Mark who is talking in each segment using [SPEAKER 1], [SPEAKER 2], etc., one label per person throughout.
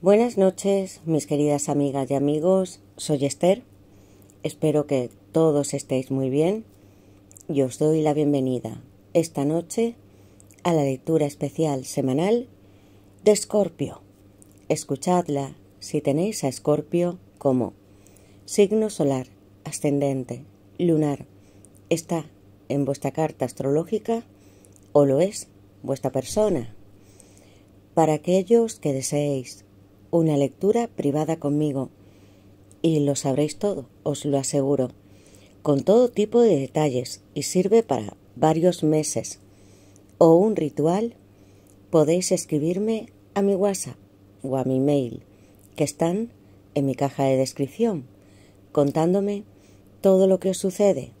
[SPEAKER 1] Buenas noches, mis queridas amigas y amigos. Soy Esther. Espero que todos estéis muy bien y os doy la bienvenida esta noche a la lectura especial semanal de Escorpio. Escuchadla si tenéis a Escorpio como signo solar, ascendente, lunar, está en vuestra carta astrológica o lo es vuestra persona. Para aquellos que deseéis una lectura privada conmigo y lo sabréis todo, os lo aseguro, con todo tipo de detalles y sirve para varios meses. O un ritual, podéis escribirme a mi WhatsApp o a mi mail, que están en mi caja de descripción, contándome todo lo que os sucede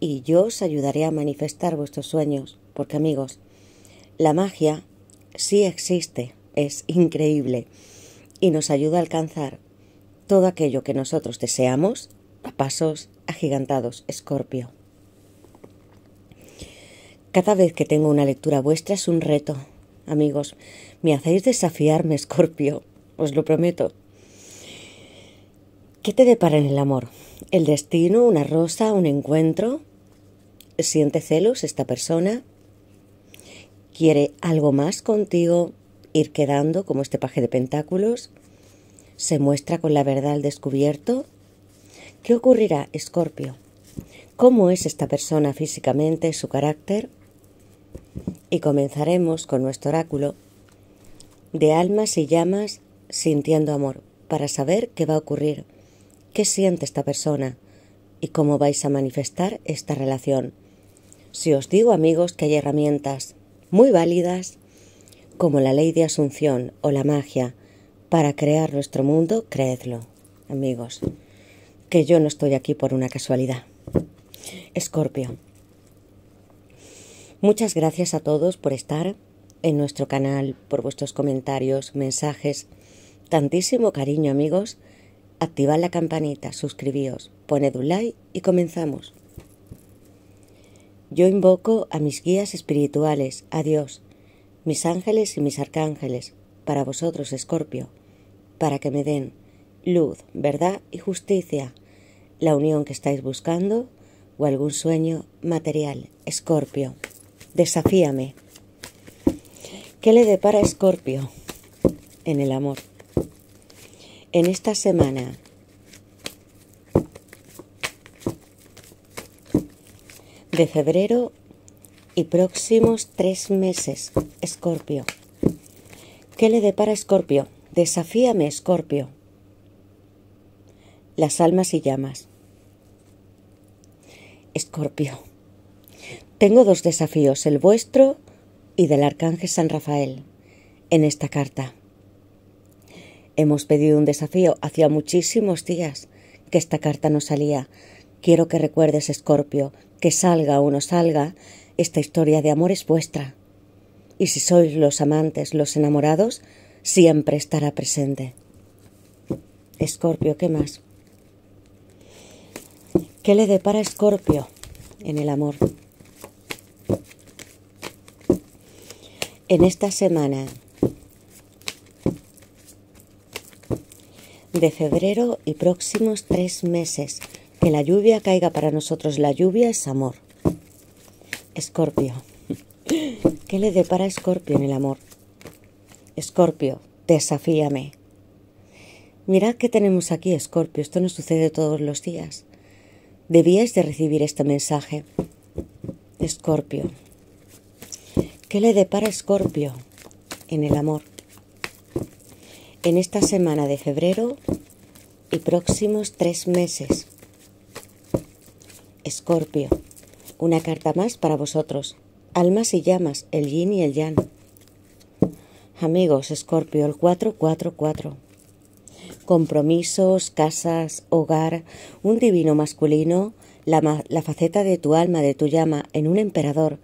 [SPEAKER 1] y yo os ayudaré a manifestar vuestros sueños, porque amigos, la magia sí existe, es increíble y nos ayuda a alcanzar todo aquello que nosotros deseamos a pasos agigantados, Escorpio. Cada vez que tengo una lectura vuestra es un reto, amigos. Me hacéis desafiarme, Escorpio, os lo prometo. ¿Qué te depara en el amor? ¿El destino, una rosa, un encuentro? ¿Siente celos esta persona? ¿Quiere algo más contigo? ir quedando como este paje de pentáculos. Se muestra con la verdad al descubierto. ¿Qué ocurrirá, Escorpio? ¿Cómo es esta persona físicamente, su carácter? Y comenzaremos con nuestro oráculo de almas y llamas sintiendo amor para saber qué va a ocurrir, qué siente esta persona y cómo vais a manifestar esta relación. Si os digo amigos que hay herramientas muy válidas como la ley de asunción o la magia para crear nuestro mundo, creedlo, amigos, que yo no estoy aquí por una casualidad. Escorpio. Muchas gracias a todos por estar en nuestro canal, por vuestros comentarios, mensajes. Tantísimo cariño, amigos. Activad la campanita, suscribíos, poned un like y comenzamos. Yo invoco a mis guías espirituales, a Dios, mis ángeles y mis arcángeles, para vosotros, Escorpio, para que me den luz, verdad y justicia, la unión que estáis buscando o algún sueño material, Escorpio. Desafíame. ¿Qué le depara Escorpio en el amor? En esta semana de febrero y próximos tres meses. Escorpio. ¿Qué le depara Escorpio? Desafíame, Escorpio. Las almas y llamas. Escorpio. Tengo dos desafíos, el vuestro y del Arcángel San Rafael, en esta carta. Hemos pedido un desafío hacía muchísimos días que esta carta no salía. Quiero que recuerdes, Escorpio, que salga o no salga, esta historia de amor es vuestra. Y si sois los amantes, los enamorados, siempre estará presente. Escorpio, ¿qué más? ¿Qué le depara Escorpio en el amor? En esta semana de febrero y próximos tres meses, que la lluvia caiga para nosotros, la lluvia es amor. Escorpio. ¿Qué le depara Escorpio en el amor? Escorpio, desafíame. Mirad que tenemos aquí, Escorpio. Esto nos sucede todos los días. Debíais de recibir este mensaje. Escorpio. ¿Qué le depara Escorpio en el amor? En esta semana de febrero y próximos tres meses. Escorpio una carta más para vosotros. Almas y llamas, el yin y el yang. Amigos, Escorpio, el 444. Compromisos, casas, hogar, un divino masculino, la, faceta de tu alma, de tu llama, en un emperador.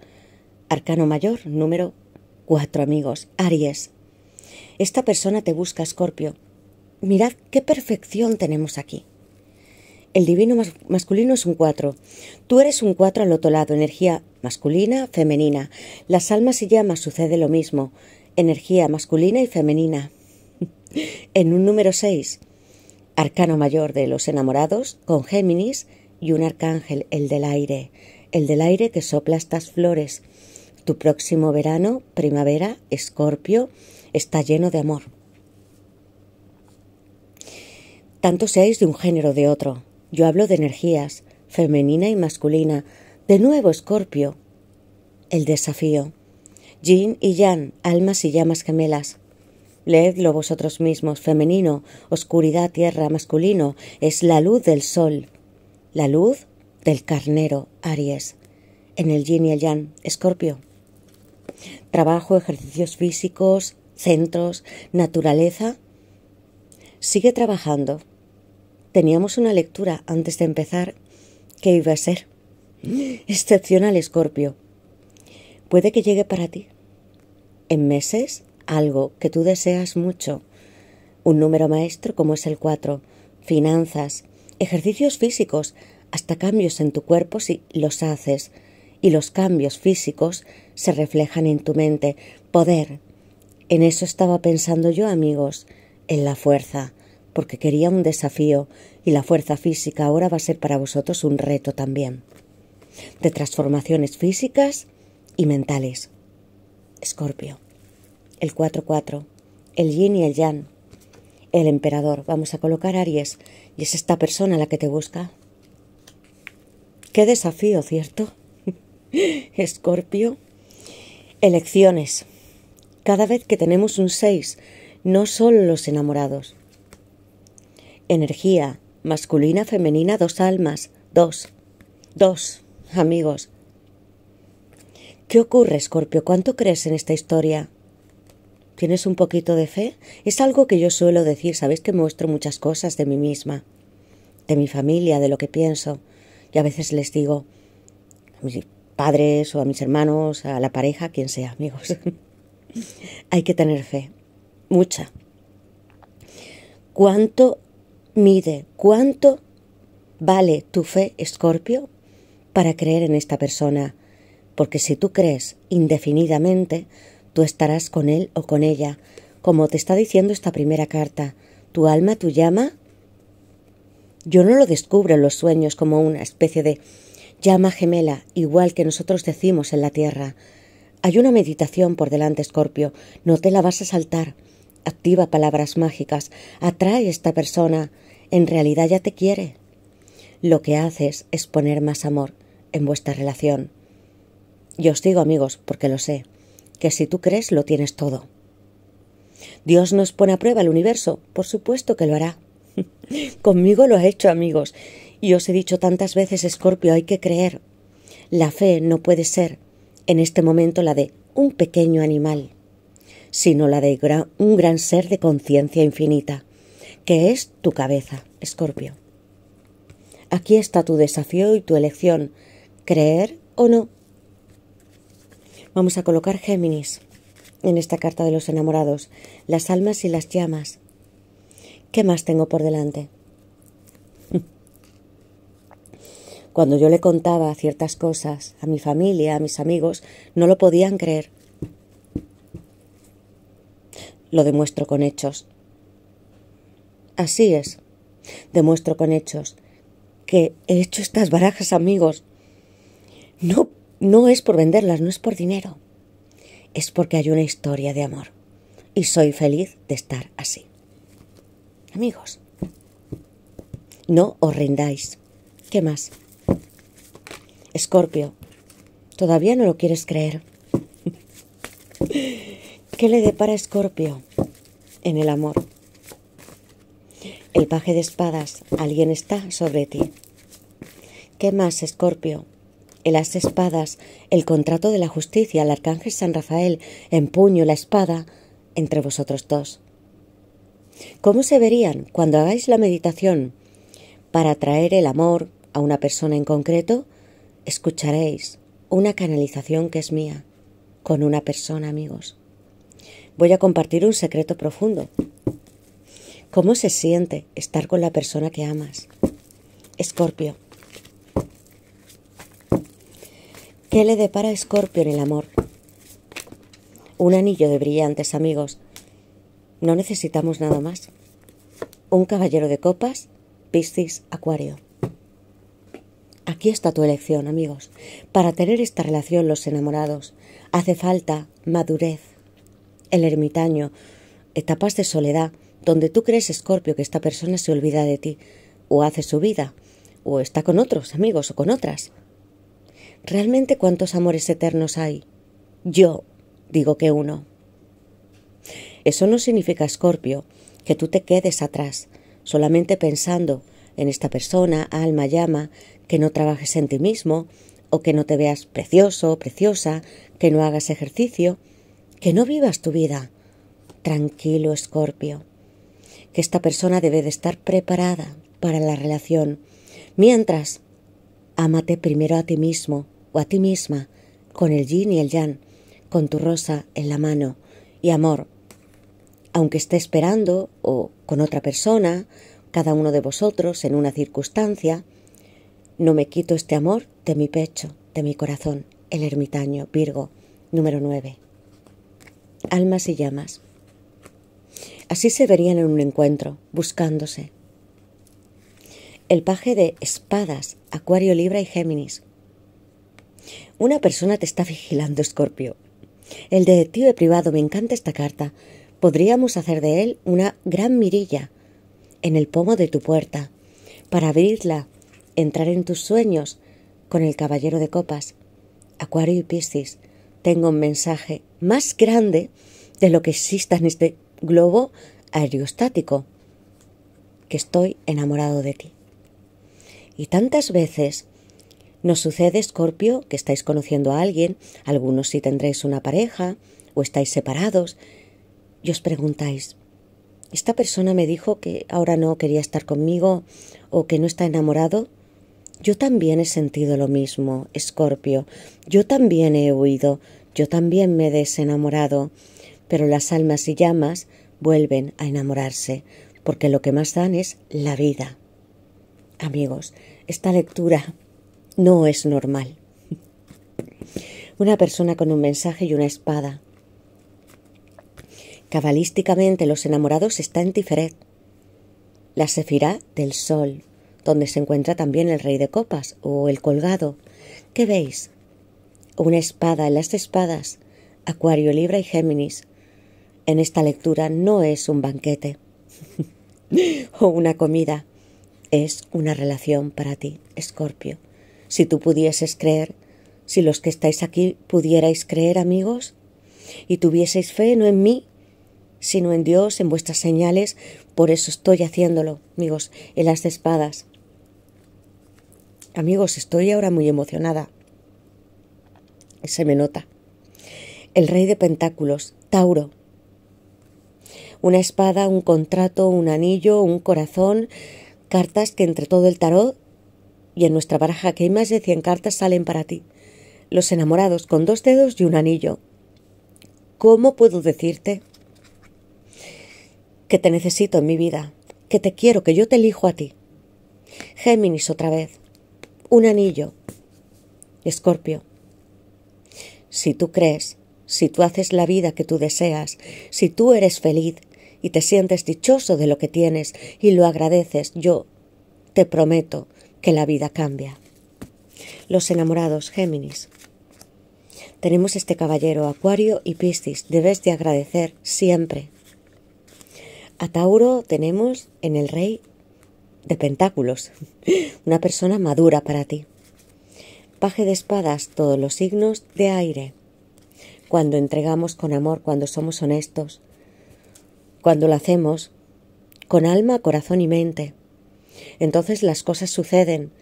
[SPEAKER 1] Arcano mayor, número 4, amigos, Aries. Esta persona te busca, Escorpio. Mirad qué perfección tenemos aquí. El divino masculino es un 4. Tú eres un 4 al otro lado, energía masculina, femenina. Las almas y llamas sucede lo mismo, energía masculina y femenina. en un número 6, arcano mayor de los enamorados, con Géminis y un arcángel, el del aire, el del aire que sopla estas flores. Tu próximo verano, primavera, escorpio, está lleno de amor. Tanto seáis de un género o de otro, yo hablo de energías, femenina y masculina. De nuevo, Escorpio. El desafío. Yin y Jan, almas y llamas gemelas. Leedlo vosotros mismos, femenino, oscuridad, tierra, masculino, es la luz del sol, la luz del carnero, Aries, en el yin y el yang, escorpio. Trabajo, ejercicios físicos, centros, naturaleza. Sigue trabajando, teníamos una lectura antes de empezar que iba a ser excepcional, Escorpio. Puede que llegue para ti en meses algo que tú deseas mucho. Un número maestro como es el 4, finanzas, ejercicios físicos, hasta cambios en tu cuerpo si los haces. Y los cambios físicos se reflejan en tu mente. Poder. En eso estaba pensando yo, amigos, en la fuerza porque quería un desafío y la fuerza física ahora va a ser para vosotros un reto también, de transformaciones físicas y mentales. Escorpio, el 4-4, el yin y el yang, el emperador, vamos a colocar Aries, y es esta persona la que te busca. Qué desafío, ¿cierto? Escorpio, elecciones. Cada vez que tenemos un 6, no son los enamorados, Energía, masculina, femenina, dos almas, dos, dos, amigos. ¿Qué ocurre, Escorpio? ¿Cuánto crees en esta historia? ¿Tienes un poquito de fe? Es algo que yo suelo decir, sabéis que muestro muchas cosas de mí misma, de mi familia, de lo que pienso, y a veces les digo a mis padres o a mis hermanos, a la pareja, quien sea, amigos. Hay que tener fe, mucha. ¿Cuánto mide cuánto vale tu fe, Escorpio, para creer en esta persona, porque si tú crees indefinidamente, tú estarás con él o con ella, como te está diciendo esta primera carta. ¿Tu alma, tu llama? Yo no lo descubro en los sueños como una especie de llama gemela, igual que nosotros decimos en la Tierra. Hay una meditación por delante, Escorpio, no te la vas a saltar activa palabras mágicas, atrae a esta persona, en realidad ya te quiere. Lo que haces es poner más amor en vuestra relación. Y os digo, amigos, porque lo sé, que si tú crees lo tienes todo. Dios nos pone a prueba el universo, por supuesto que lo hará. Conmigo lo ha hecho, amigos. Y os he dicho tantas veces, Escorpio, hay que creer. La fe no puede ser en este momento la de un pequeño animal sino la de un gran ser de conciencia infinita, que es tu cabeza, Escorpio. Aquí está tu desafío y tu elección, creer o no. Vamos a colocar Géminis en esta carta de los enamorados, las almas y las llamas. ¿Qué más tengo por delante? Cuando yo le contaba ciertas cosas a mi familia, a mis amigos, no lo podían creer lo demuestro con hechos. Así es, demuestro con hechos que he hecho estas barajas, amigos. No, no es por venderlas, no es por dinero. Es porque hay una historia de amor. Y soy feliz de estar así. Amigos, no os rindáis. ¿Qué más? Escorpio, todavía no lo quieres creer. ¿Qué le depara Escorpio en el amor? El paje de espadas, alguien está sobre ti. ¿Qué más, Escorpio? El as de espadas, el contrato de la justicia, el arcángel San Rafael, empuño, la espada, entre vosotros dos. ¿Cómo se verían cuando hagáis la meditación para atraer el amor a una persona en concreto? Escucharéis una canalización que es mía, con una persona, amigos voy a compartir un secreto profundo. ¿Cómo se siente estar con la persona que amas? Escorpio. ¿Qué le depara a Escorpio en el amor? Un anillo de brillantes amigos. No necesitamos nada más. Un caballero de copas, Piscis, Acuario. Aquí está tu elección, amigos. Para tener esta relación los enamorados hace falta madurez el ermitaño, etapas de soledad, donde tú crees, Escorpio, que esta persona se olvida de ti, o hace su vida, o está con otros amigos o con otras. ¿Realmente cuántos amores eternos hay? Yo digo que uno. Eso no significa, Escorpio, que tú te quedes atrás, solamente pensando en esta persona, alma, llama, que no trabajes en ti mismo, o que no te veas precioso, preciosa, que no hagas ejercicio, que no vivas tu vida. Tranquilo, Escorpio, que esta persona debe de estar preparada para la relación. Mientras, ámate primero a ti mismo o a ti misma, con el yin y el yang, con tu rosa en la mano y amor. Aunque esté esperando o con otra persona, cada uno de vosotros en una circunstancia, no me quito este amor de mi pecho, de mi corazón. El ermitaño, Virgo, número 9 almas y llamas. Así se verían en un encuentro, buscándose. El paje de espadas, Acuario Libra y Géminis. Una persona te está vigilando, Escorpio. El detective privado, me encanta esta carta. Podríamos hacer de él una gran mirilla en el pomo de tu puerta, para abrirla, entrar en tus sueños con el caballero de copas, Acuario y Piscis, tengo un mensaje más grande de lo que exista en este globo aerostático, que estoy enamorado de ti. Y tantas veces nos sucede, Scorpio, que estáis conociendo a alguien, algunos si sí tendréis una pareja o estáis separados, y os preguntáis, esta persona me dijo que ahora no quería estar conmigo o que no está enamorado yo también he sentido lo mismo, Escorpio. Yo también he huido. Yo también me he desenamorado. Pero las almas y llamas vuelven a enamorarse, porque lo que más dan es la vida. Amigos, esta lectura no es normal. Una persona con un mensaje y una espada. Cabalísticamente los enamorados están en Tiferet, la sefirá del sol, donde se encuentra también el rey de copas o el colgado. ¿Qué veis? Una espada en las espadas, Acuario, Libra y Géminis. En esta lectura no es un banquete o una comida, es una relación para ti, Escorpio. Si tú pudieses creer, si los que estáis aquí pudierais creer, amigos, y tuvieseis fe no en mí, sino en Dios, en vuestras señales, por eso estoy haciéndolo, amigos, en las espadas. Amigos, estoy ahora muy emocionada. Se me nota. El rey de pentáculos, Tauro. Una espada, un contrato, un anillo, un corazón, cartas que entre todo el tarot y en nuestra baraja que hay más de cien cartas salen para ti. Los enamorados con dos dedos y un anillo. ¿Cómo puedo decirte que te necesito en mi vida, que te quiero, que yo te elijo a ti? Géminis otra vez un anillo. Escorpio, si tú crees, si tú haces la vida que tú deseas, si tú eres feliz y te sientes dichoso de lo que tienes y lo agradeces, yo te prometo que la vida cambia. Los enamorados, Géminis. Tenemos este caballero, Acuario y Piscis. Debes de agradecer siempre. A Tauro tenemos en el rey de pentáculos, una persona madura para ti. Paje de espadas, todos los signos de aire. Cuando entregamos con amor, cuando somos honestos, cuando lo hacemos con alma, corazón y mente. Entonces las cosas suceden.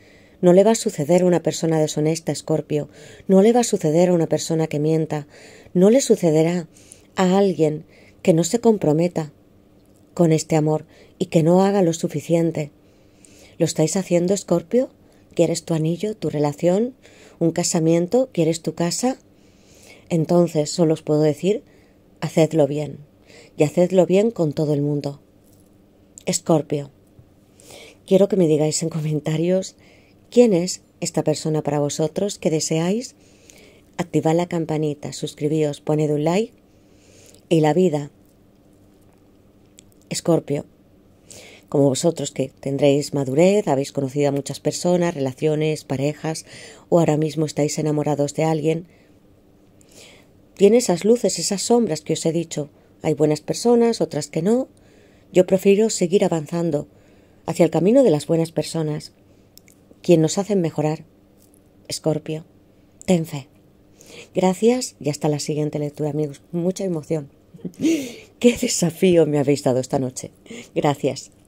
[SPEAKER 1] No le va a suceder a una persona deshonesta, Escorpio. No le va a suceder a una persona que mienta. No le sucederá a alguien que no se comprometa con este amor y que no haga lo suficiente ¿Lo estáis haciendo, Escorpio? ¿Quieres tu anillo, tu relación, un casamiento? ¿Quieres tu casa? Entonces solo os puedo decir, hacedlo bien. Y hacedlo bien con todo el mundo. Escorpio, quiero que me digáis en comentarios quién es esta persona para vosotros que deseáis. Activad la campanita, suscribíos, poned un like y la vida. Escorpio, como vosotros que tendréis madurez, habéis conocido a muchas personas, relaciones, parejas, o ahora mismo estáis enamorados de alguien, tiene esas luces, esas sombras que os he dicho. Hay buenas personas, otras que no. Yo prefiero seguir avanzando hacia el camino de las buenas personas, quien nos hacen mejorar. Escorpio, ten fe. Gracias y hasta la siguiente lectura, amigos. Mucha emoción. Qué desafío me habéis dado esta noche. Gracias.